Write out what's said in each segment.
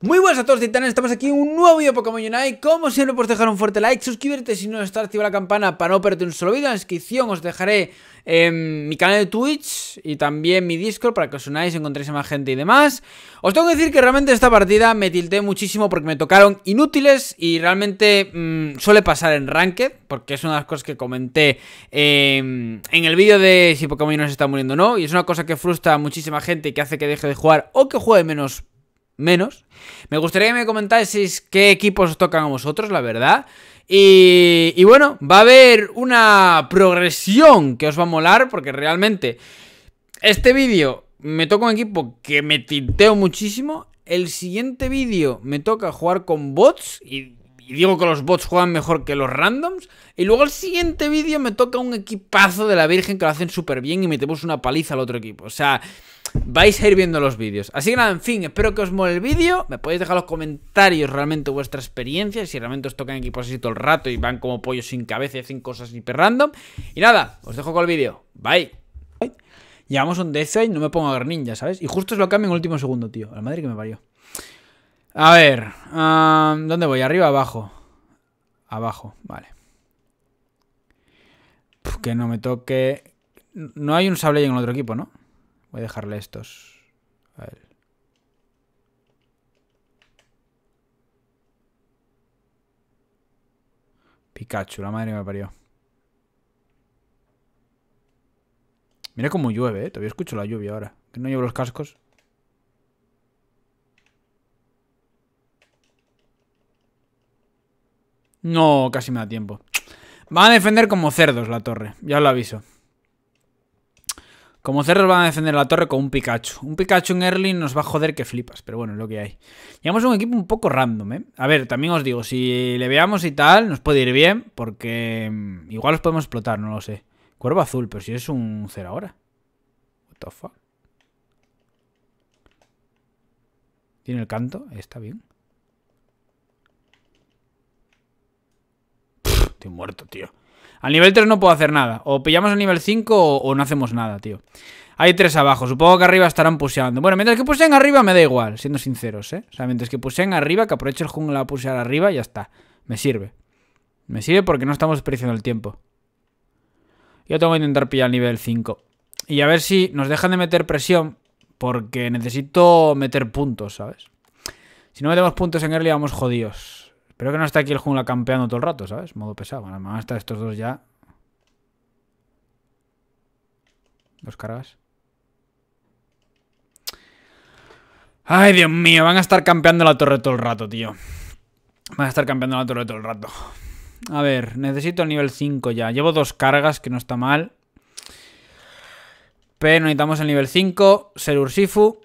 Muy buenas a todos titanes, estamos aquí en un nuevo vídeo Pokémon Unite Como siempre pues dejar un fuerte like, suscribirte si no está activar la campana para no perderte un solo vídeo En la descripción os dejaré em, mi canal de Twitch y también mi Discord para que os unáis, encontréis a más gente y demás Os tengo que decir que realmente esta partida me tilté muchísimo porque me tocaron inútiles Y realmente mm, suele pasar en Ranked, porque es una de las cosas que comenté em, en el vídeo de si Pokémon Unite se está muriendo o no Y es una cosa que frustra a muchísima gente y que hace que deje de jugar o que juegue menos menos. Me gustaría que me comentáis qué equipos os tocan a vosotros, la verdad. Y, y bueno, va a haber una progresión que os va a molar porque realmente este vídeo me toca un equipo que me tinteo muchísimo. El siguiente vídeo me toca jugar con bots y, y, digo que los bots juegan mejor que los randoms. Y luego el siguiente vídeo me toca un equipazo de la Virgen que lo hacen súper bien y metemos una paliza al otro equipo. O sea, vais a ir viendo los vídeos. Así que nada, en fin, espero que os mueva el vídeo. Me podéis dejar los comentarios realmente vuestra experiencia, si realmente os tocan equipos así todo el rato y van como pollos sin cabeza y hacen cosas hiper random. Y nada, os dejo con el vídeo. Bye. Llevamos un DC y no me pongo a ver ninja, ¿sabes? Y justo es lo cambio en último segundo, tío. La madre que me parió. A ver, ¿dónde voy? ¿Arriba abajo? Abajo, vale. que no me toque... No hay un sable en el otro equipo, ¿no? Voy a dejarle estos a él. Pikachu, la madre me parió. Mira cómo llueve, ¿eh? Todavía escucho la lluvia ahora. Que no llevo los cascos. No, casi me da tiempo. Van a defender como cerdos la torre, ya os lo aviso. Como cerros van a defender la torre con un Pikachu. Un Pikachu en early nos va a joder que flipas, pero bueno, es lo que hay. Llevamos un equipo un poco random, ¿eh? A ver, también os digo, si le veamos y tal, nos puede ir bien, porque mm, igual los podemos explotar, no lo sé. Cuervo azul, pero si es un cero ahora. What Tiene el canto, está bien. te estoy muerto, tío. Al nivel 3 no puedo hacer nada. O pillamos al nivel 5 o, no hacemos nada, tío. Hay tres abajo, supongo que arriba estarán puseando. Bueno, mientras que puseen arriba me da igual, siendo sinceros, ¿eh? O sea, mientras que puseen arriba, que aproveche el jungla a pusear arriba, ya está. Me sirve. Me sirve porque no estamos desperdiciando el tiempo. Yo tengo que intentar pillar al nivel 5. Y a ver si nos dejan de meter presión, porque necesito meter puntos, ¿sabes? Si no metemos puntos en early vamos jodidos. Pero que no está aquí el jungla campeando todo el rato, ¿sabes? Modo pesado. Bueno, a estar estos dos ya. Dos cargas. Ay, Dios mío, van a estar campeando la torre todo el rato, tío. Van a estar campeando la torre todo el rato. A ver, necesito el nivel 5 ya. Llevo dos cargas, que no está mal. Pero necesitamos el nivel 5, ser Ursifu.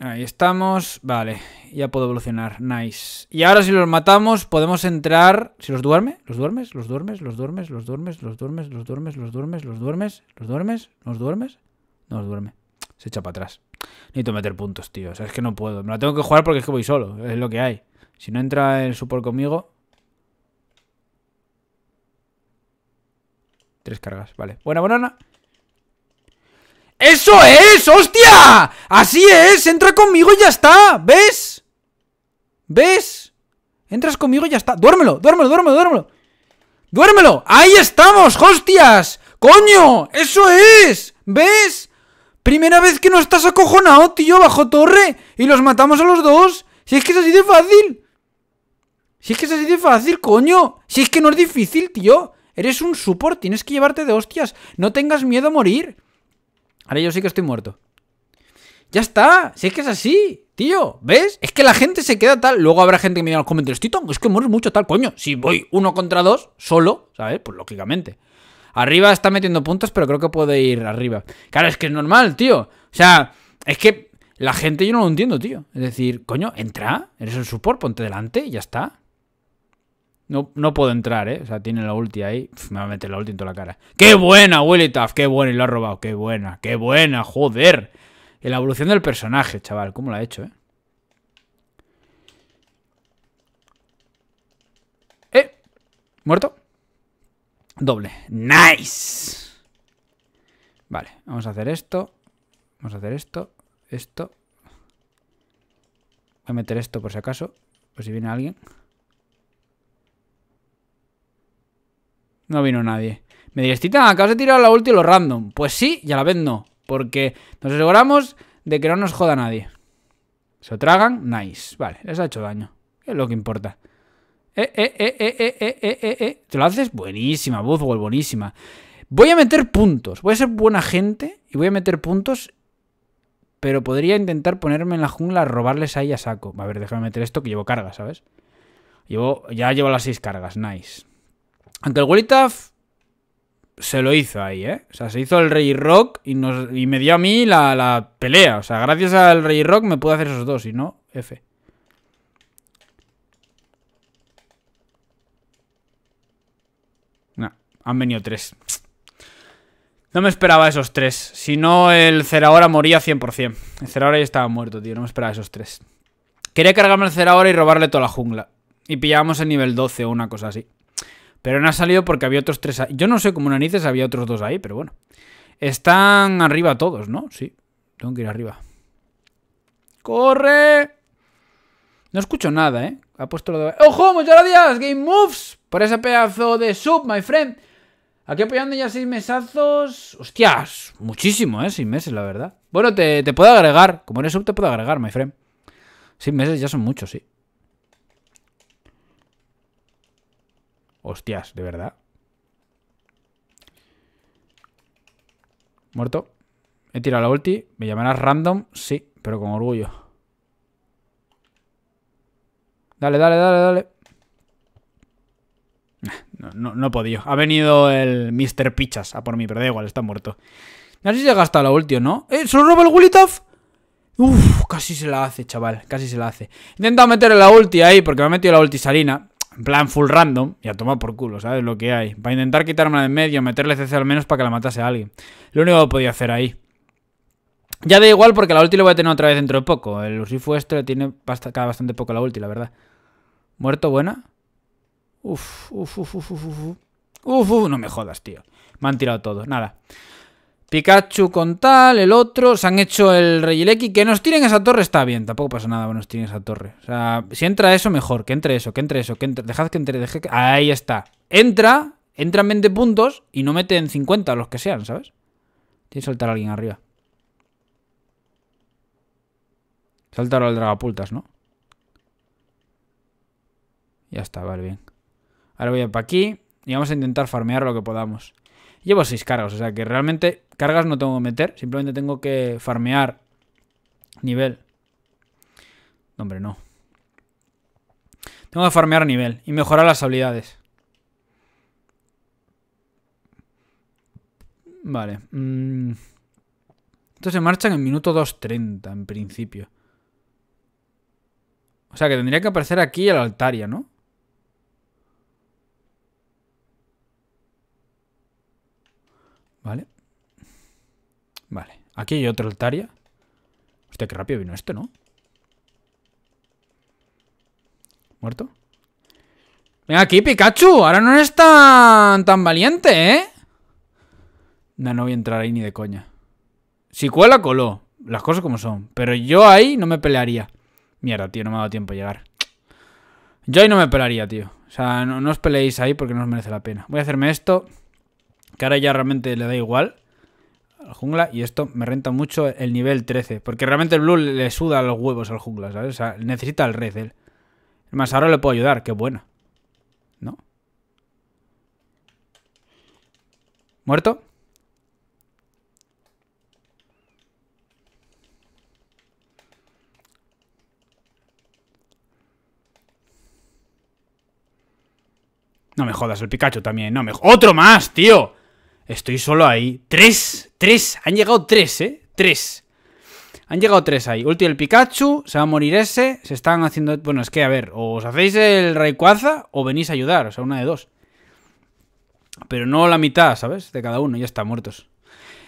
Ahí estamos. Vale, ya puedo evolucionar. Nice. Y ahora si los matamos, podemos entrar... ¿Si los duerme? ¿Los duermes? ¿Los duermes? ¿Los duermes? ¿Los duermes? ¿Los duermes? ¿Los duermes? ¿Los duermes? ¿Los duermes? ¿Los duermes? ¿Los duermes? No los duerme. Se echa para atrás. Necesito meter puntos, tío. O sea, es que no puedo. Me la tengo que jugar porque es que voy solo. Es lo que hay. Si no entra el support conmigo... Tres cargas, vale. Buena, buena. ¡Eso es! ¡Hostia! ¡Así es! ¡Entra conmigo y ya está! ¿Ves? ¿Ves? Entras conmigo y ya está. ¡Duérmelo! ¡Duérmelo! ¡Duérmelo! ¡Duérmelo! ¡Duérmelo! ¡Ahí estamos! ¡Hostias! ¡Coño! ¡Eso es! ¿Ves? Primera vez que no estás acojonado, tío, bajo torre Y los matamos a los dos Si es que es así de fácil Si es que es así de fácil, coño Si es que no es difícil, tío Eres un support, tienes que llevarte de hostias No tengas miedo a morir Ahora yo sí que estoy muerto. Ya está, si es que es así, tío, ¿ves? Es que la gente se queda tal, luego habrá gente que me diga en los comentarios, Tito, es que mueres mucho tal, coño, si voy uno contra dos, solo, ¿sabes? Pues lógicamente. Arriba está metiendo puntos, pero creo que puede ir arriba. Claro, es que es normal, tío. O sea, es que la gente yo no lo entiendo, tío. Es decir, coño, entra, eres el support, ponte delante y ya está. No, no puedo entrar, ¿eh? O sea, tiene la ulti ahí. me va a meter la ulti en toda la cara. ¡Qué buena, Willy ¡Qué buena! Y lo ha robado. ¡Qué buena! ¡Qué buena! ¡Joder! La evolución del personaje, chaval. ¿Cómo la ha hecho, eh? ¡Eh! ¿Muerto? Doble. ¡Nice! Vale, vamos a hacer esto. Vamos a hacer esto. Esto. Voy a meter esto por si acaso. Por si viene alguien. No vino nadie. Me diréis, Titan, acabas de tirar la ulti y lo random. Pues sí, ya la vez no. Porque nos aseguramos de que no nos joda nadie. Se lo tragan, nice. Vale, les ha hecho daño. Es lo que importa. Eh, eh, eh, eh, eh, eh, eh, eh, eh, eh. Te lo haces buenísima, Buzzwall, buenísima. Voy a meter puntos. Voy a ser buena gente y voy a meter puntos. Pero podría intentar ponerme en la jungla, a robarles ahí a saco. A ver, déjame meter esto que llevo cargas, ¿sabes? Llevo, ya llevo las seis cargas, nice. Aunque el Wolitaf se lo hizo ahí, ¿eh? O sea, se hizo el Rey Rock y, nos, y me dio a mí la, pelea. O sea, gracias al Rey Rock me pude hacer esos dos, si no, F. han venido tres. No me esperaba esos tres. Si no, el ahora moría 100%. El Cerahora ya estaba muerto, tío. No me esperaba esos tres. Quería cargarme el Cerahora y robarle toda la jungla. Y pillábamos el nivel 12 o una cosa así. Pero no ha salido porque había otros tres ahí. Yo no sé cómo narices había otros dos ahí, pero bueno. Están arriba todos, ¿no? Sí. Tengo que ir arriba. ¡Corre! No escucho nada, ¿eh? Ha puesto lo de... ¡Ojo! ¡Muchas gracias! Game Moves por ese pedazo de sub, my friend. Aquí apoyando ya seis mesazos. ¡Hostias! Muchísimo, ¿eh? Seis meses, la verdad. Bueno, te, te puedo agregar. Como eres sub, te puedo agregar, my friend. Seis meses ya son muchos, sí. Hostias, de verdad. Muerto. He tirado la ulti. ¿Me llamarás random? Sí, pero con orgullo. Dale, dale, dale, dale. No, no, he podido. Ha venido el Mr. Pichas a por mí, pero da igual, está muerto. No ver si se ha gastado la ulti no. ¡Eh! ¡Se roba el Willitoff! Uf, casi se la hace, chaval. Casi se la hace. Intenta meter la ulti ahí porque me ha metido la ulti salina. En plan full random y a tomar por culo, ¿sabes? Lo que hay. Para intentar la de en medio, meterle CC al menos para que la matase a alguien. Lo único que podía hacer ahí. Ya da igual porque la ulti lo voy a tener otra vez dentro de poco. El Usifu este tiene bastante, bastante poco la ulti, la verdad. ¿Muerto buena? Uf, uf, uf, uf, uf, uf. Uf, uf, no me jodas, tío. Me han tirado todo. Nada. Pikachu con tal, el otro, se han hecho el Regieleki. Que nos tiren esa torre está bien, tampoco pasa nada nos tiren esa torre. O sea, si entra eso, mejor, que entre eso, que entre eso, que entre... Dejad que entre, dejad que... Ahí está. Entra, entran 20 puntos y no meten 50 los que sean, ¿sabes? Tiene que saltar a alguien arriba. Saltar al dragapultas, ¿no? Ya está, vale, bien. Ahora voy para aquí y vamos a intentar farmear lo que podamos. Llevo 6 cargos, o sea que realmente Cargas no tengo que meter, simplemente tengo que farmear nivel. hombre, no. Tengo que farmear nivel y mejorar las habilidades. Vale. entonces mm. Esto se marcha en minuto 2.30, en principio. O sea que tendría que aparecer aquí el altaria, ¿no? Vale. Vale, aquí hay otra altaria. Hostia, qué rápido vino esto, ¿no? ¿Muerto? Ven aquí, Pikachu. Ahora no es tan, tan valiente, ¿eh? No, no voy a entrar ahí ni de coña. Si cuela, coló. Las cosas como son. Pero yo ahí no me pelearía. Mierda, tío, no me ha dado tiempo a llegar. Yo ahí no me pelearía, tío. O sea, no, no os peleéis ahí porque no os merece la pena. Voy a hacerme esto. Que ahora ya realmente le da igual jungla y esto me renta mucho el nivel 13. Porque realmente el blue le suda los huevos al jungla, ¿sabes? O sea, necesita el red el Más ahora le puedo ayudar, qué bueno ¿No? ¿Muerto? No me jodas, el Pikachu también, no me... ¡Otro más, tío! Estoy solo ahí. ¡Tres! ¡Tres! Han llegado tres, ¿eh? Tres. Han llegado tres ahí. Ulti el Pikachu, se va a morir ese. Se están haciendo... Bueno, es que, a ver, o os hacéis el Rayquaza o venís a ayudar. O sea, una de dos. Pero no la mitad, ¿sabes? De cada uno. Ya está, muertos.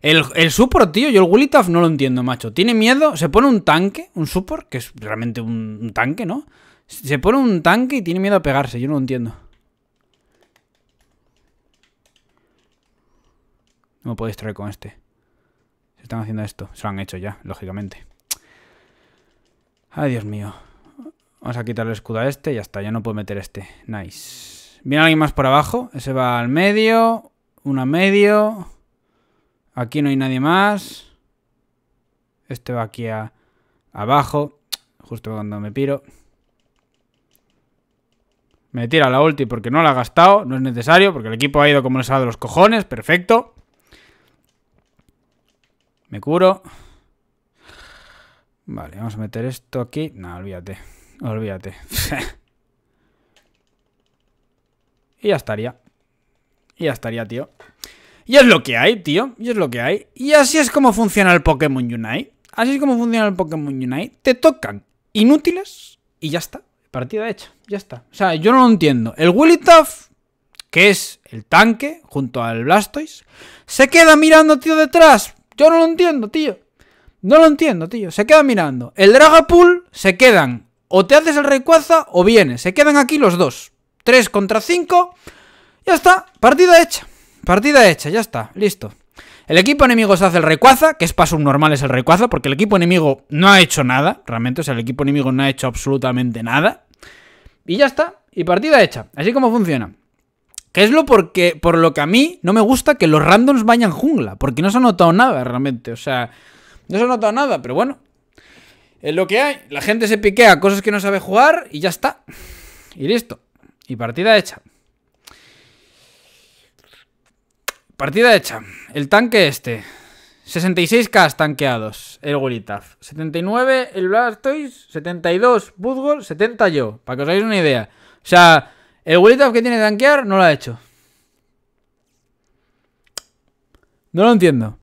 El, el support, tío, yo el Willitaf no lo entiendo, macho. Tiene miedo, se pone un tanque, un support, que es realmente un, un tanque, ¿no? Se pone un tanque y tiene miedo a pegarse. Yo no lo entiendo. No me podéis traer con este. Se están haciendo esto. Se lo han hecho ya, lógicamente. Ay, Dios mío. Vamos a quitar el escudo a este. Ya está, ya no puedo meter este. Nice. Viene alguien más por abajo. Ese va al medio. una a medio. Aquí no hay nadie más. Este va aquí a abajo. Justo cuando me piro. Me tira la ulti porque no la ha gastado. No es necesario porque el equipo ha ido como les ha de los cojones. Perfecto. Me curo. Vale, vamos a meter esto aquí. No, olvídate. Olvídate. y ya estaría. Y ya estaría, tío. Y es lo que hay, tío. Y es lo que hay. Y así es como funciona el Pokémon Unite. Así es como funciona el Pokémon Unite. Te tocan inútiles y ya está. Partida hecha. Ya está. O sea, yo no lo entiendo. El Willitaf, que es el tanque, junto al Blastoise, se queda mirando, tío, detrás. Yo no lo entiendo, tío. No lo entiendo, tío. Se quedan mirando. El Dragapool se quedan. O te haces el recuaza o vienes. Se quedan aquí los dos. 3 contra 5. Ya está. Partida hecha. Partida hecha. Ya está. Listo. El equipo enemigo se hace el recuaza que es paso normal es el Rayquaza, porque el equipo enemigo no ha hecho nada, realmente, o sea, el equipo enemigo no ha hecho absolutamente nada. Y ya está, y partida hecha, así como funciona. Que es lo porque, por lo que a mí no me gusta que los randoms vayan jungla, porque no se ha notado nada realmente. O sea, no se ha notado nada, pero bueno. Es lo que hay. La gente se piquea cosas que no sabe jugar y ya está. Y listo. Y partida hecha. Partida hecha. El tanque este. 66k tanqueados, el Golitaf. 79 el Blastoise, 72 Budgol, 70 yo, para que os hagáis una idea. O sea, el Willitaf que tiene que tanquear no lo ha hecho. No lo entiendo.